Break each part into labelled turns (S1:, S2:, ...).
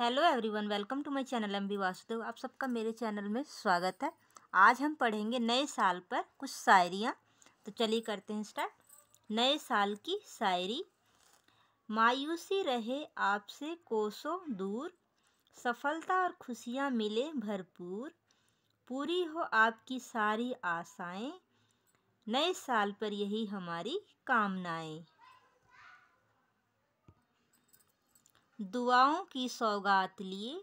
S1: hello everyone welcome to my channel M B Vasudev आप सबका मेरे चैनल में स्वागत है आज हम पढ़ेंगे नए साल पर कुछ शायरियाँ तो चलिए करते हैं स्टार्ट नए साल की शायरी मायूसी रहे आपसे कोसों दूर सफलता और खुशियाँ मिले भरपूर पूरी हो आपकी सारी आशाएं नए साल पर यही हमारी कामनाएं दुआओं की सौगात लिए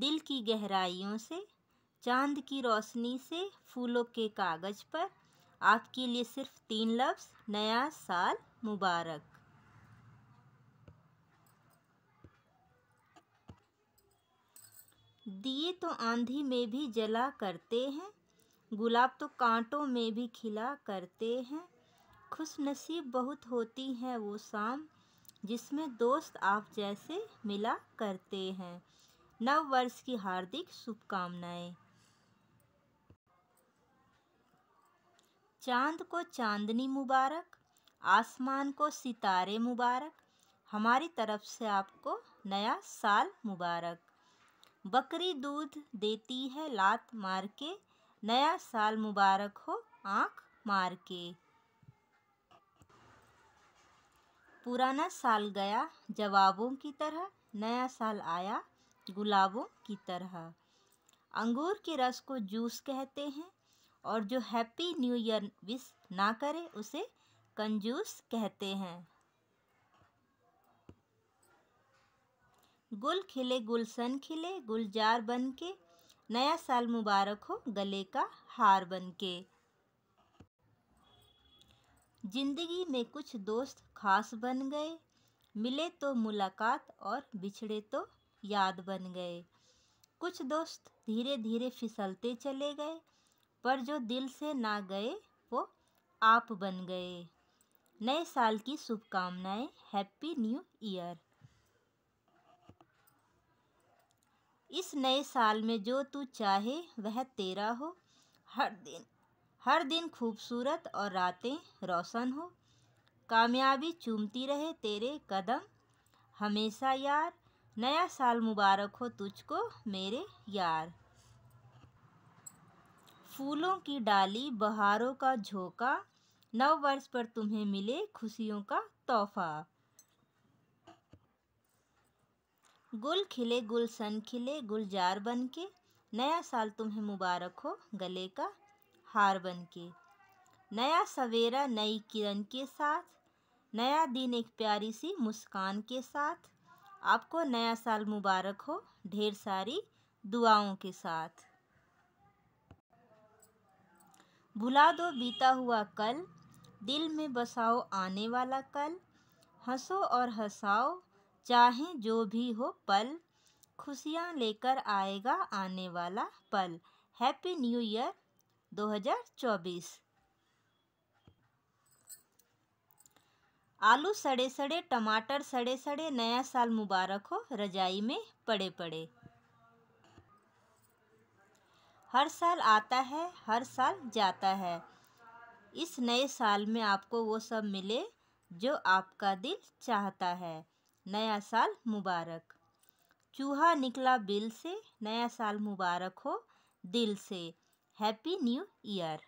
S1: दिल की गहराइयों से चांद की रोशनी से फूलों के कागज़ पर आपके लिए सिर्फ तीन लफ्ज़ नया साल मुबारक दिए तो आंधी में भी जला करते हैं गुलाब तो कांटों में भी खिला करते हैं खुश नसीब बहुत होती हैं वो शाम जिसमें दोस्त आप जैसे मिला करते हैं नव वर्ष की हार्दिक शुभकामनाएं चांद को चांदनी मुबारक आसमान को सितारे मुबारक हमारी तरफ से आपको नया साल मुबारक बकरी दूध देती है लात मार के नया साल मुबारक हो आँख मार के पुराना साल गया जवाबों की तरह नया साल आया गुलाबों की तरह अंगूर के रस को जूस कहते हैं और जो हैप्पी न्यू ईयर विश ना करे उसे कंजूस कहते हैं गुल खिले गुलसन खिले गुलजार बन के नया साल मुबारक हो गले का हार बन के ज़िंदगी में कुछ दोस्त खास बन गए मिले तो मुलाकात और बिछड़े तो याद बन गए कुछ दोस्त धीरे धीरे फिसलते चले गए पर जो दिल से ना गए वो आप बन गए नए साल की शुभकामनाएं हैप्पी न्यू ईयर इस नए साल में जो तू चाहे वह तेरा हो हर दिन हर दिन खूबसूरत और रातें रोशन हो कामयाबी चूमती रहे तेरे कदम हमेशा यार नया साल मुबारक हो तुझको मेरे यार फूलों की डाली बहारों का झोंका नव वर्ष पर तुम्हें मिले खुशियों का तोहफा गुल खिले गुलशन खिले गुलजार बन के नया साल तुम्हें मुबारक हो गले का हार बन के नया सवेरा नई किरण के साथ नया दिन एक प्यारी सी मुस्कान के साथ आपको नया साल मुबारक हो ढेर सारी दुआओं के साथ भुला दो बीता हुआ कल दिल में बसाओ आने वाला कल हंसो और हंसाओ चाहे जो भी हो पल खुशियाँ लेकर आएगा आने वाला पल हैप्पी न्यू ईयर 2024 आलू सड़े सड़े टमाटर सड़े सड़े नया साल मुबारक हो रजाई में पड़े पड़े हर साल आता है हर साल जाता है इस नए साल में आपको वो सब मिले जो आपका दिल चाहता है नया साल मुबारक चूहा निकला बिल से नया साल मुबारक हो दिल से हैप्पी न्यू ईयर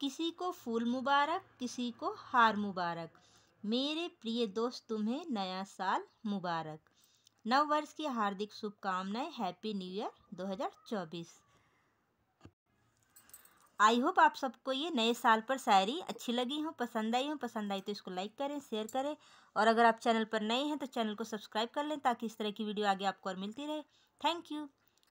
S1: किसी को फूल मुबारक किसी को हार मुबारक मेरे प्रिय दोस्त तुम्हें नया साल मुबारक नव वर्ष की हार्दिक शुभकामनाएं happy new year 2024 I hope आप सबको ये नए साल पर शायरी अच्छी लगी हो पसंद आई हो पसंद आई तो इसको लाइक करें शेयर करें और अगर आप चैनल पर नए हैं तो चैनल को सब्सक्राइब कर लें ताकि इस तरह की वीडियो आगे आपको और मिलती रहे थैंक यू